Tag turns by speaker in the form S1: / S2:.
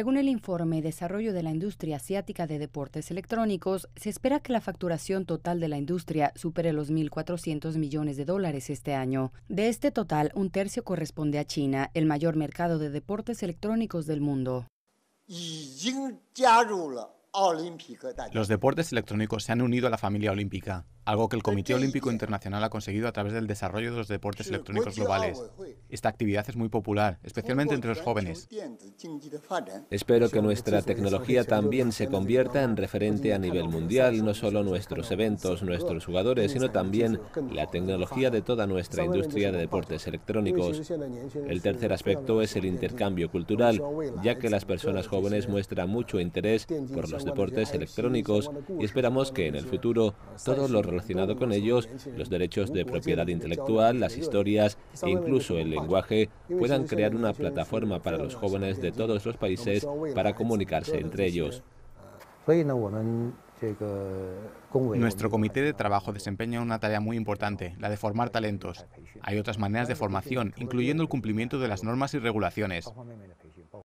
S1: Según el informe Desarrollo de la Industria Asiática de Deportes Electrónicos, se espera que la facturación total de la industria supere los 1.400 millones de dólares este año. De este total, un tercio corresponde a China, el mayor mercado de deportes electrónicos del mundo.
S2: Los deportes electrónicos se han unido a la familia olímpica algo que el Comité Olímpico Internacional ha conseguido a través del desarrollo de los deportes electrónicos globales.
S3: Esta actividad es muy popular,
S2: especialmente entre los jóvenes.
S3: Espero que nuestra tecnología también se convierta en referente a nivel mundial, no solo nuestros eventos, nuestros jugadores, sino también la tecnología de toda nuestra industria de deportes electrónicos.
S4: El tercer aspecto
S3: es el intercambio cultural, ya que las personas jóvenes muestran mucho interés por los deportes electrónicos y esperamos que en el futuro todos los relacionado con ellos, los derechos de propiedad intelectual, las historias e incluso el lenguaje, puedan crear una plataforma para los jóvenes de todos los países
S4: para comunicarse entre ellos. Nuestro
S2: comité de trabajo desempeña una tarea muy importante, la de formar talentos. Hay otras maneras de formación, incluyendo el cumplimiento de las normas y regulaciones.